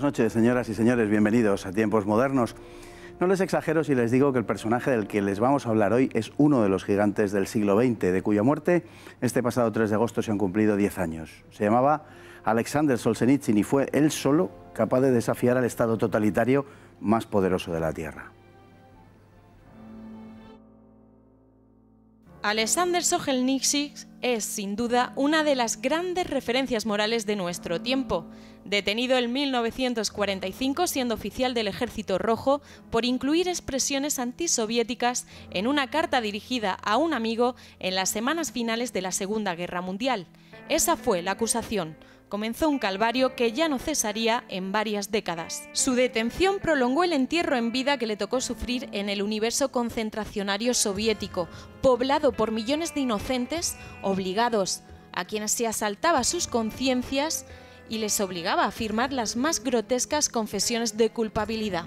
Buenas noches, señoras y señores, bienvenidos a Tiempos Modernos. No les exagero si les digo que el personaje del que les vamos a hablar hoy es uno de los gigantes del siglo XX, de cuya muerte este pasado 3 de agosto se han cumplido 10 años. Se llamaba Alexander Solzhenitsyn y fue él solo capaz de desafiar al Estado totalitario más poderoso de la Tierra. Alexander Sojelnitsyn es, sin duda, una de las grandes referencias morales de nuestro tiempo. Detenido en 1945 siendo oficial del Ejército Rojo por incluir expresiones antisoviéticas en una carta dirigida a un amigo en las semanas finales de la Segunda Guerra Mundial. Esa fue la acusación, comenzó un calvario que ya no cesaría en varias décadas. Su detención prolongó el entierro en vida que le tocó sufrir en el universo concentracionario soviético, poblado por millones de inocentes obligados, a quienes se asaltaba sus conciencias y les obligaba a firmar las más grotescas confesiones de culpabilidad.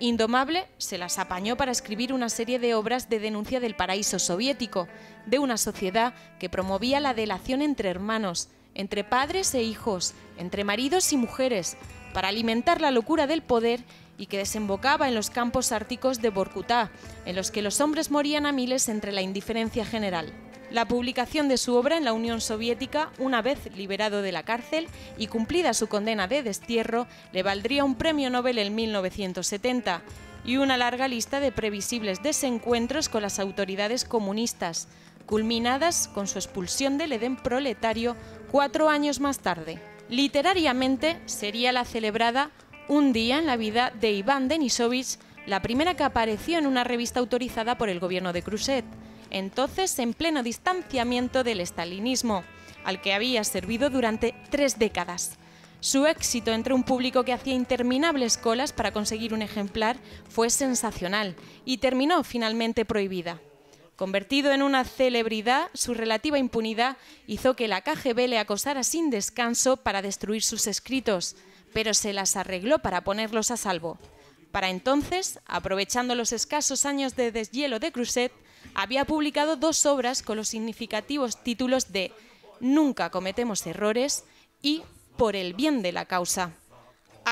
Indomable se las apañó para escribir una serie de obras de denuncia del paraíso soviético, de una sociedad que promovía la delación entre hermanos, entre padres e hijos, entre maridos y mujeres, para alimentar la locura del poder y que desembocaba en los campos árticos de Borcutá, en los que los hombres morían a miles entre la indiferencia general. La publicación de su obra en la Unión Soviética, una vez liberado de la cárcel y cumplida su condena de destierro, le valdría un premio Nobel en 1970 y una larga lista de previsibles desencuentros con las autoridades comunistas, culminadas con su expulsión del Edén proletario cuatro años más tarde. Literariamente sería la celebrada Un día en la vida de Iván Denisovich, la primera que apareció en una revista autorizada por el gobierno de Cruset. entonces en pleno distanciamiento del estalinismo, al que había servido durante tres décadas. Su éxito entre un público que hacía interminables colas para conseguir un ejemplar fue sensacional y terminó finalmente prohibida. Convertido en una celebridad, su relativa impunidad hizo que la KGB le acosara sin descanso para destruir sus escritos, pero se las arregló para ponerlos a salvo. Para entonces, aprovechando los escasos años de deshielo de Cruset, había publicado dos obras con los significativos títulos de Nunca cometemos errores y Por el bien de la causa.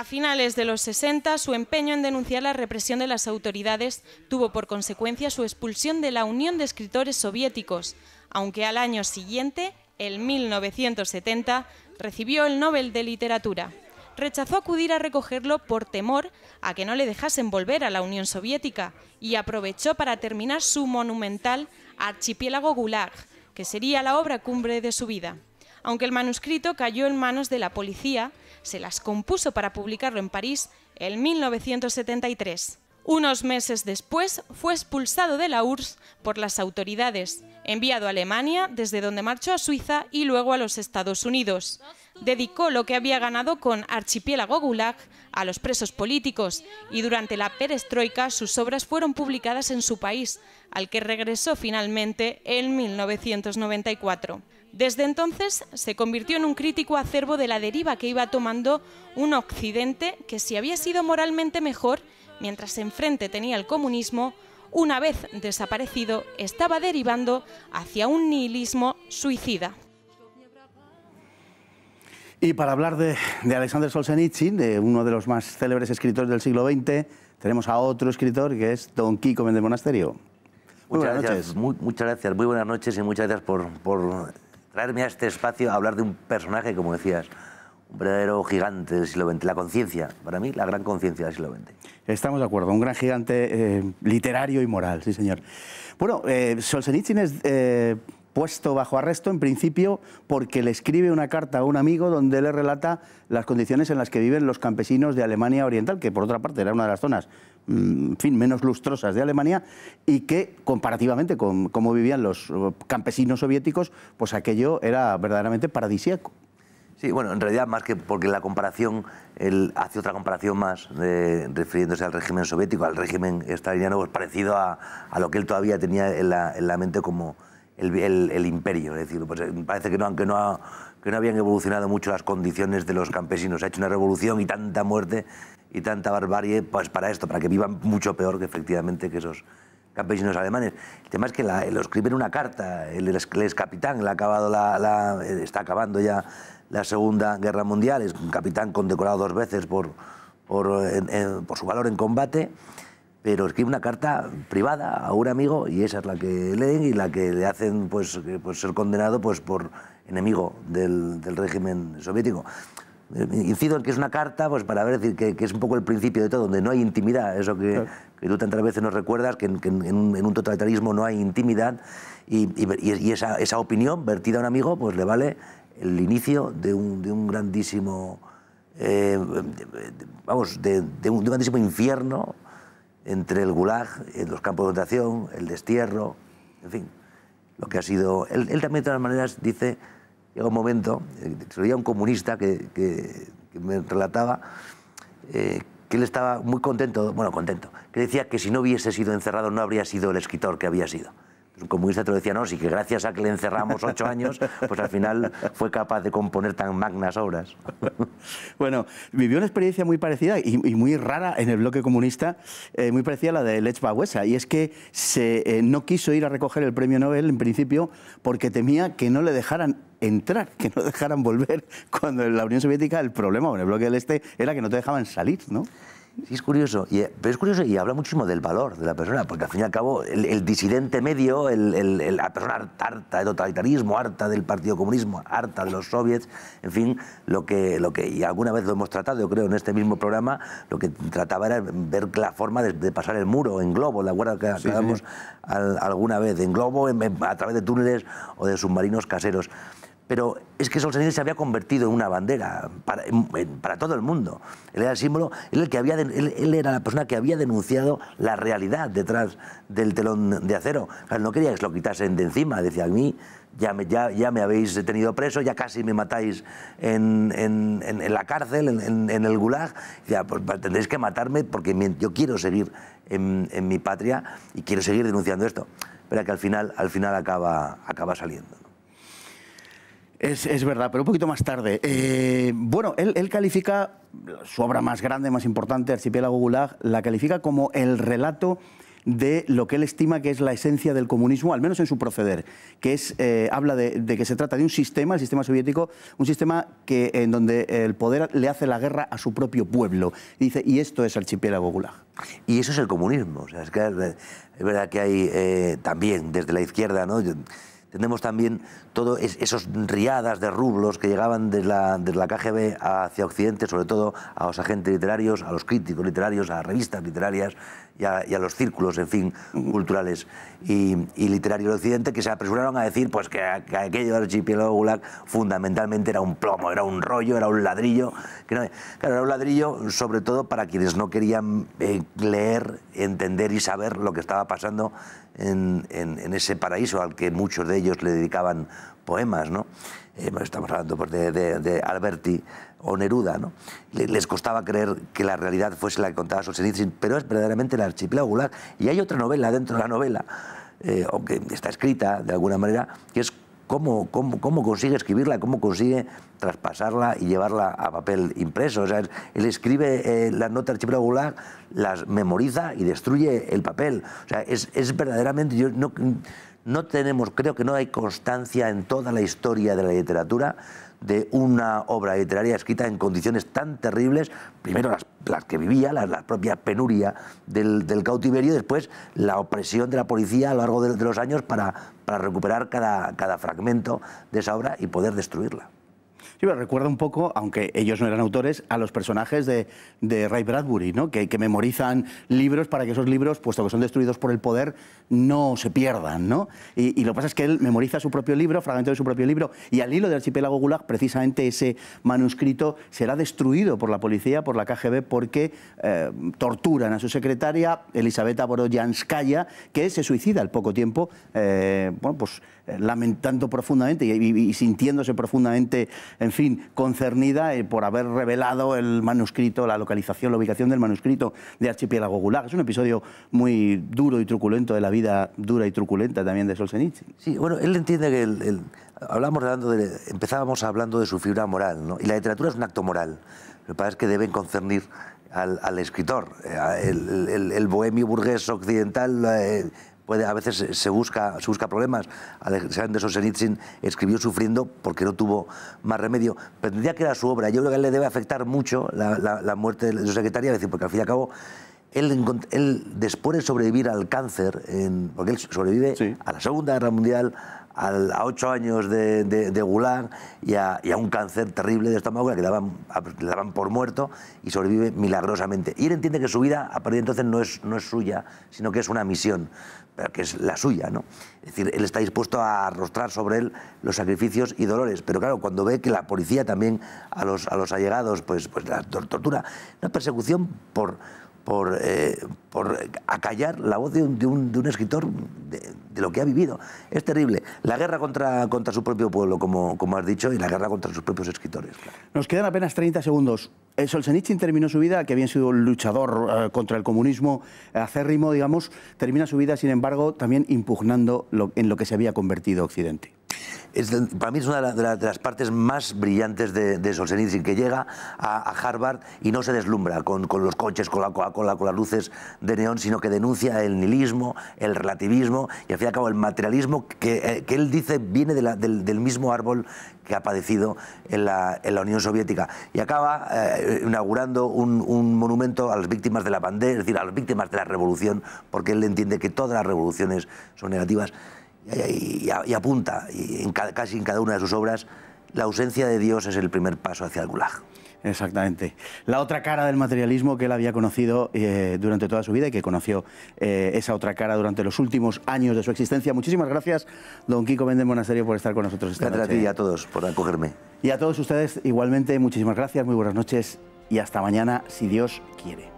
A finales de los 60, su empeño en denunciar la represión de las autoridades tuvo por consecuencia su expulsión de la Unión de Escritores Soviéticos, aunque al año siguiente, en 1970, recibió el Nobel de Literatura. Rechazó acudir a recogerlo por temor a que no le dejasen volver a la Unión Soviética y aprovechó para terminar su monumental Archipiélago Gulag, que sería la obra cumbre de su vida. Aunque el manuscrito cayó en manos de la policía, se las compuso para publicarlo en París en 1973. Unos meses después fue expulsado de la URSS por las autoridades, enviado a Alemania, desde donde marchó a Suiza y luego a los Estados Unidos. Dedicó lo que había ganado con Archipiélago Gulag a los presos políticos y durante la perestroika sus obras fueron publicadas en su país, al que regresó finalmente en 1994. Desde entonces se convirtió en un crítico acervo de la deriva que iba tomando un occidente que si había sido moralmente mejor, mientras enfrente tenía el comunismo, una vez desaparecido estaba derivando hacia un nihilismo suicida. Y para hablar de, Alexander Solzhenitsyn, de uno de los más célebres escritores del siglo XX, tenemos a otro escritor que es Don Kiko de Monasterio. Muchas, gracias, muy, muchas gracias, muy buenas noches y muchas gracias por, por traerme a este espacio a hablar de un personaje, como decías, un verdadero gigante del siglo XX, la conciencia, para mí la gran conciencia del siglo XX. Estamos de acuerdo, un gran gigante eh, literario y moral, sí señor. Bueno, eh, Solzhenitsyn es eh, puesto bajo arresto en principio porque le escribe una carta a un amigo donde le relata las condiciones en las que viven los campesinos de Alemania Oriental, que por otra parte era una de las zonas Mm, fin, menos lustrosas de Alemania y que comparativamente con cómo vivían los eh, campesinos soviéticos, pues aquello era verdaderamente paradisíaco. Sí, bueno, en realidad más que porque la comparación, él hace otra comparación más refiriéndose al régimen soviético, al régimen estadounidense pues parecido a, lo que él todavía tenía en la, mente como el, imperio. Es decir, pues, eh, parece que no, aunque no, que no habían evolucionado mucho las condiciones de los campesinos, ha hecho una revolución y tanta muerte y tanta barbarie pues para esto, para que vivan mucho peor que efectivamente que esos campesinos alemanes. El tema es que lo escriben en una carta, el, es capitán, le ha acabado la, eh, está acabando ya la Segunda Guerra Mundial, es un capitán condecorado dos veces por, por, su valor en combate, pero escribe una carta privada a un amigo y esa es la que leen y la que le hacen pues, pues ser condenado pues, por enemigo del régimen soviético. Eh, incido en que es una carta, pues para ver decir que, es un poco el principio de todo, donde no hay intimidad, eso que, tú tantas veces nos recuerdas, que, en, un totalitarismo no hay intimidad, y, esa, opinión vertida a un amigo, pues le vale el inicio de un, grandísimo, eh, vamos, de, un, grandísimo infierno entre el gulag, eh, los campos de concentración, el destierro, en fin, lo que ha sido. él también de todas maneras dice llega un momento, eh, se lo un comunista que, me relataba eh, que él estaba muy contento, bueno, contento, que decía que si no hubiese sido encerrado no habría sido el escritor que había sido el comunista te lo decía, no, sí que gracias a que le encerramos ocho años, pues al final fue capaz de componer tan magnas obras. Bueno, vivió una experiencia muy parecida y, muy rara en el bloque comunista, eh, muy parecida a la de Lech Wałęsa, y es que se, eh, no quiso ir a recoger el premio Nobel en principio porque temía que no le dejaran entrar, que no dejaran volver, cuando en la Unión Soviética el problema en el bloque del Este era que no te dejaban salir, ¿no? Sí, es curioso. Y, eh, es curioso y habla muchísimo del valor de la persona, porque al fin y al cabo el, disidente medio, el, la persona harta de totalitarismo, harta del Partido Comunismo, harta de los soviets, en fin, lo que, lo que y alguna vez lo hemos tratado, yo creo, en este mismo programa, lo que trataba era ver la forma de, pasar el muro en globo, la guerra que alguna vez, en globo, a través de túneles o de submarinos caseros pero es que Solzhenitsyn se había convertido en una bandera para, todo el mundo. Él era el símbolo, él, el que había, él, era la persona que había denunciado la realidad detrás del telón de acero. no quería que se lo quitasen de encima, decía a mí. Ya me, habéis tenido preso, ya casi me matáis en, la cárcel, en, el gulag. Ya, pues, pues, tendréis que matarme porque yo quiero seguir en, mi patria y quiero seguir denunciando esto. Pero que al final, al final acaba, acaba saliendo. Es, verdad, pero un poquito más tarde. Eh, bueno, él, califica su obra más grande, más importante, Archipiélago Gulag, la califica como el relato de lo que él estima que es la esencia del comunismo, al menos en su proceder, que es eh, habla de, que se trata de un sistema, el sistema soviético, un sistema que en donde el poder le hace la guerra a su propio pueblo. dice, y esto es Archipiélago Gulag. Y eso es el comunismo. es, verdad que hay eh, también desde la izquierda, ¿no? Tenemos también todos esos riadas de rublos que llegaban desde la, KGB hacia Occidente, sobre todo a los agentes literarios, a los críticos literarios, a las revistas literarias y a, los círculos, en fin, culturales y, literarios de Occidente, que se apresuraron a decir pues, que, aquello del archipiélago Gulag fundamentalmente era un plomo, era un rollo, era un ladrillo. claro, era un ladrillo sobre todo para quienes no querían eh, leer, entender y saber lo que estaba pasando en, ese paraíso al que muchos de ellos le dedicaban poemas, ¿no? Eh, estamos hablando por pues, de, Alberti o Neruda, ¿no? Les costaba creer que la realidad fuese la que contaba Solzhenitsyn, pero es verdaderamente el archipiélago Y hay otra novela dentro de la novela, eh, que está escrita de alguna manera, que es cómo, consigue escribirla, cómo consigue traspasarla y llevarla a papel impreso. O sea, él escribe eh, las notas Archipiélago las memoriza y destruye el papel. O sea, es, verdaderamente, yo no, no tenemos, creo que no hay constancia en toda la historia de la literatura de una obra literaria escrita en condiciones tan terribles, primero las, que vivía, la, propia penuria del, cautiverio, y después la opresión de la policía a lo largo de, los años para, recuperar cada fragmento de esa obra y poder destruirla. Sí, pero recuerda un poco, aunque ellos no eran autores, a los personajes de, Ray Bradbury, ¿no? Que, memorizan libros para que esos libros, puesto que son destruidos por el poder, no se pierdan. ¿no? Y, lo que pasa es que él memoriza su propio libro, fragmento de su propio libro, y al hilo del archipiélago Gulag, precisamente ese manuscrito será destruido por la policía, por la KGB, porque eh, torturan a su secretaria, Elisabetta Boroyanskaya, que se suicida al poco tiempo, eh, bueno, pues eh, lamentando profundamente y sintiéndose profundamente en fin, concernida eh, por haber revelado el manuscrito, la localización, la ubicación del manuscrito de Archipiélago Gulag. Es un episodio muy duro y truculento de la vida dura y truculenta también de Solzhenitsyn. Sí, bueno, él entiende que hablamos hablando de, empezábamos hablando de su fibra moral, ¿no? y la literatura es un acto moral. Lo que pasa es que deben concernir al, escritor. Eh, el, bohemio burgués occidental eh, puede, a veces se busca, busca problemas. Alexander Solzhenitsyn escribió sufriendo porque no tuvo más remedio. Pero tendría que era su obra. Yo creo que a él le debe afectar mucho la, muerte de su secretaria, decir, porque al fin y al cabo él, él, después de sobrevivir al cáncer, porque él sobrevive a la Segunda Guerra Mundial, a ocho años de, de, Gulag y a, un cáncer terrible de estómago que le daban, por muerto y sobrevive milagrosamente. Y él entiende que su vida a partir de entonces no es, no es suya, sino que es una misión que es la suya, ¿no? Es decir, él está dispuesto a arrostrar sobre él los sacrificios y dolores, pero claro, cuando ve que la policía también a los, a los allegados, pues, pues la tortura, una persecución por, eh, por, acallar la voz de un, escritor de, lo que ha vivido. Es terrible. La guerra contra, contra su propio pueblo, como, como has dicho, y la guerra contra sus propios escritores. Nos quedan apenas 30 segundos. Eh, Solzhenitsyn terminó su vida, que había sido un luchador eh, contra el comunismo acérrimo, digamos, termina su vida, sin embargo, también impugnando lo, en lo que se había convertido Occidente para mí es una de, las partes más brillantes de, de Solzhenitsyn, que llega a, Harvard y no se deslumbra con, los coches, con la Coca-Cola, con las luces de neón, sino que denuncia el nihilismo, el relativismo y al fin y al cabo el materialismo que, eh, él dice viene del, mismo árbol que ha padecido en la, Unión Soviética. Y acaba eh, inaugurando un, un, monumento a las víctimas de la pandemia, es decir, a las víctimas de la revolución, porque él entiende que todas las revoluciones son negativas y, apunta, y casi en cada una de sus obras, la ausencia de Dios es el primer paso hacia el gulag. Exactamente. La otra cara del materialismo que él había conocido eh, durante toda su vida y que conoció eh, esa otra cara durante los últimos años de su existencia. Muchísimas gracias, don Kiko Méndez Monasterio, por estar con nosotros esta gracias a ti y a todos por acogerme. Y a todos ustedes igualmente, muchísimas gracias, muy buenas noches y hasta mañana, si Dios quiere.